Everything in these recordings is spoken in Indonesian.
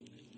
Thank you.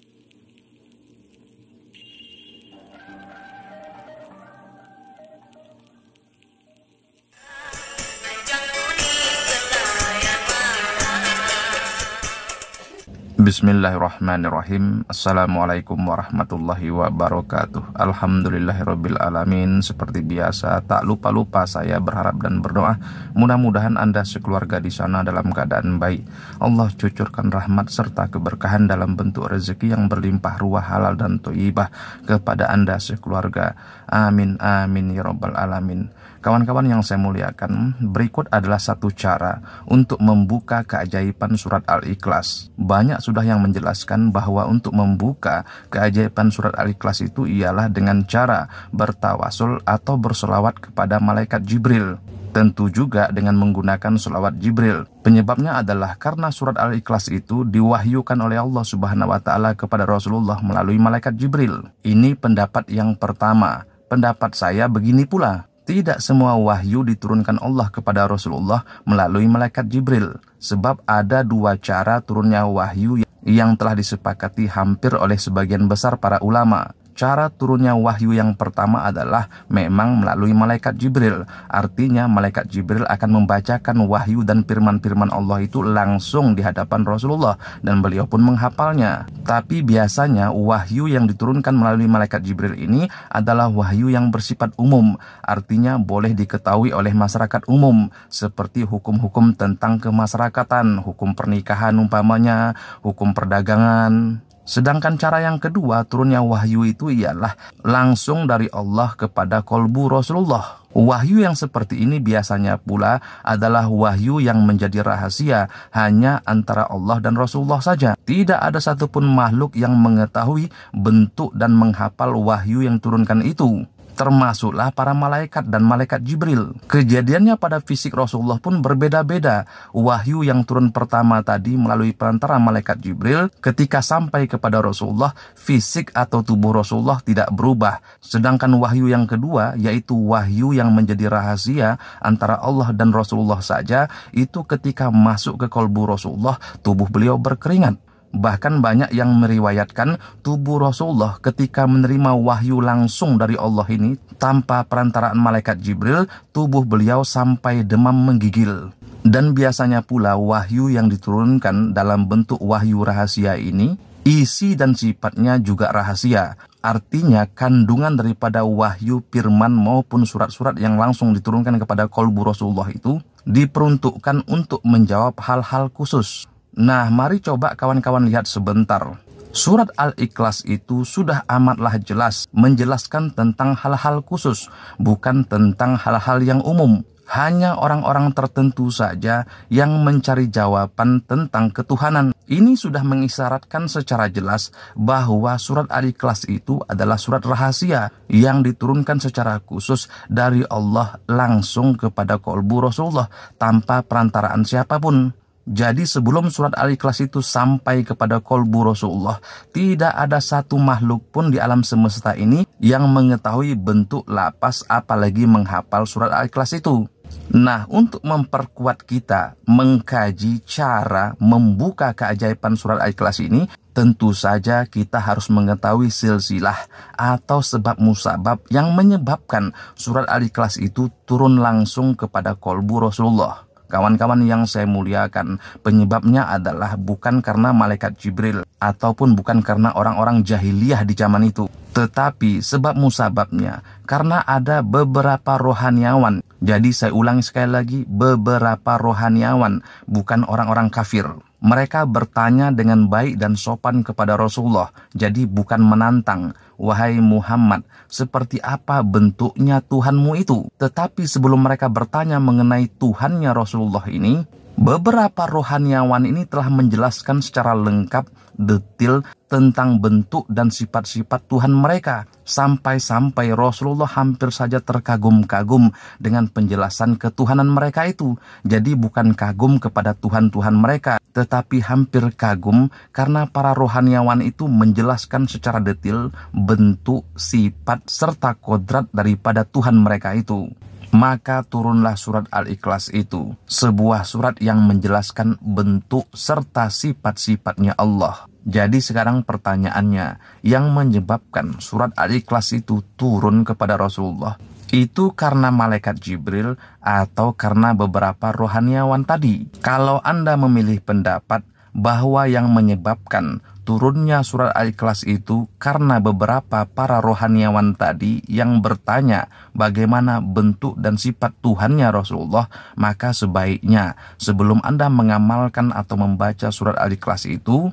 Bismillahirrahmanirrahim Assalamualaikum warahmatullahi wabarakatuh Alhamdulillahirrabbilalamin Seperti biasa tak lupa-lupa saya berharap dan berdoa Mudah-mudahan Anda sekeluarga di sana dalam keadaan baik Allah cucurkan rahmat serta keberkahan dalam bentuk rezeki yang berlimpah ruah halal dan toibah Kepada Anda sekeluarga Amin amin ya rabbal alamin Kawan-kawan yang saya muliakan, berikut adalah satu cara untuk membuka keajaiban surat Al-Ikhlas. Banyak sudah yang menjelaskan bahwa untuk membuka keajaiban surat Al-Ikhlas itu ialah dengan cara bertawasul atau bersolawat kepada malaikat Jibril. Tentu juga dengan menggunakan solawat Jibril. Penyebabnya adalah karena surat Al-Ikhlas itu diwahyukan oleh Allah Subhanahu wa Ta'ala kepada Rasulullah melalui malaikat Jibril. Ini pendapat yang pertama. Pendapat saya begini pula. Tidak semua wahyu diturunkan Allah kepada Rasulullah melalui malaikat Jibril, sebab ada dua cara turunnya wahyu yang telah disepakati hampir oleh sebagian besar para ulama, Cara turunnya wahyu yang pertama adalah memang melalui malaikat Jibril. Artinya malaikat Jibril akan membacakan wahyu dan firman-firman Allah itu langsung di hadapan Rasulullah dan beliau pun menghafalnya. Tapi biasanya wahyu yang diturunkan melalui malaikat Jibril ini adalah wahyu yang bersifat umum. Artinya boleh diketahui oleh masyarakat umum seperti hukum-hukum tentang kemasyarakatan, hukum pernikahan umpamanya, hukum perdagangan Sedangkan cara yang kedua turunnya wahyu itu ialah langsung dari Allah kepada kolbu Rasulullah. Wahyu yang seperti ini biasanya pula adalah wahyu yang menjadi rahasia hanya antara Allah dan Rasulullah saja. Tidak ada satupun makhluk yang mengetahui bentuk dan menghafal wahyu yang turunkan itu termasuklah para malaikat dan malaikat Jibril. Kejadiannya pada fisik Rasulullah pun berbeda-beda. Wahyu yang turun pertama tadi melalui perantara malaikat Jibril ketika sampai kepada Rasulullah, fisik atau tubuh Rasulullah tidak berubah. Sedangkan wahyu yang kedua, yaitu wahyu yang menjadi rahasia antara Allah dan Rasulullah saja, itu ketika masuk ke kolbu Rasulullah, tubuh beliau berkeringat. Bahkan banyak yang meriwayatkan tubuh Rasulullah ketika menerima wahyu langsung dari Allah ini tanpa perantaraan malaikat Jibril, tubuh beliau sampai demam menggigil. Dan biasanya pula wahyu yang diturunkan dalam bentuk wahyu rahasia ini Isi dan sifatnya juga rahasia, artinya kandungan daripada wahyu firman maupun surat-surat yang langsung diturunkan kepada kolbu Rasulullah itu diperuntukkan untuk menjawab hal-hal khusus. Nah, mari coba kawan-kawan lihat sebentar. Surat Al-Ikhlas itu sudah amatlah jelas menjelaskan tentang hal-hal khusus, bukan tentang hal-hal yang umum. Hanya orang-orang tertentu saja yang mencari jawaban tentang ketuhanan. Ini sudah mengisyaratkan secara jelas bahwa surat Al-Ikhlas itu adalah surat rahasia yang diturunkan secara khusus dari Allah langsung kepada kolbu Rasulullah tanpa perantaraan siapapun. Jadi sebelum surat Al-Ikhlas itu sampai kepada kolbu Rasulullah, tidak ada satu makhluk pun di alam semesta ini yang mengetahui bentuk lapas apalagi menghafal surat Al-Ikhlas itu. Nah, untuk memperkuat kita mengkaji cara membuka keajaiban surat Al-Ikhlas ini, tentu saja kita harus mengetahui silsilah atau sebab musabab yang menyebabkan surat Al-Ikhlas itu turun langsung kepada kolbu Rasulullah. Kawan-kawan yang saya muliakan, penyebabnya adalah bukan karena malaikat Jibril ataupun bukan karena orang-orang jahiliyah di zaman itu. Tetapi sebab musababnya karena ada beberapa rohaniawan. Jadi saya ulangi sekali lagi, beberapa rohaniawan bukan orang-orang kafir mereka bertanya dengan baik dan sopan kepada Rasulullah, jadi bukan menantang, "Wahai Muhammad, seperti apa bentuknya Tuhanmu itu?" Tetapi sebelum mereka bertanya mengenai Tuhannya Rasulullah ini, Beberapa rohaniawan ini telah menjelaskan secara lengkap detil tentang bentuk dan sifat-sifat Tuhan mereka. Sampai-sampai Rasulullah hampir saja terkagum-kagum dengan penjelasan ketuhanan mereka itu. Jadi bukan kagum kepada Tuhan-Tuhan mereka, tetapi hampir kagum karena para rohaniawan itu menjelaskan secara detil bentuk, sifat, serta kodrat daripada Tuhan mereka itu. Maka turunlah surat Al-Ikhlas itu, sebuah surat yang menjelaskan bentuk serta sifat-sifatnya Allah. Jadi sekarang pertanyaannya, yang menyebabkan surat Al-Ikhlas itu turun kepada Rasulullah, itu karena malaikat Jibril atau karena beberapa rohaniawan tadi. Kalau Anda memilih pendapat bahwa yang menyebabkan turunnya surat Al-Ikhlas itu karena beberapa para rohaniawan tadi yang bertanya bagaimana bentuk dan sifat Tuhannya Rasulullah, maka sebaiknya sebelum Anda mengamalkan atau membaca surat Al-Ikhlas itu,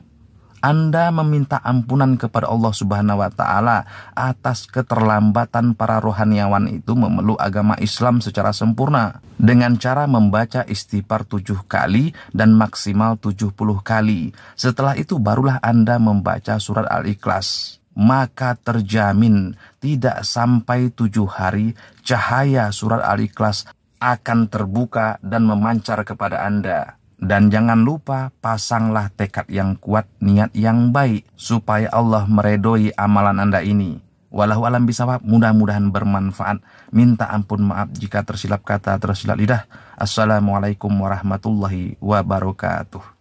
anda meminta ampunan kepada Allah Subhanahu wa taala atas keterlambatan para rohaniawan itu memeluk agama Islam secara sempurna dengan cara membaca istighfar tujuh kali dan maksimal tujuh puluh kali. Setelah itu barulah Anda membaca surat Al-Ikhlas. Maka terjamin tidak sampai tujuh hari cahaya surat Al-Ikhlas akan terbuka dan memancar kepada Anda. Dan jangan lupa pasanglah tekad yang kuat, niat yang baik, supaya Allah meredoi amalan Anda ini. Walau alam bisawab, mudah-mudahan bermanfaat. Minta ampun maaf jika tersilap kata, tersilap lidah. Assalamualaikum warahmatullahi wabarakatuh.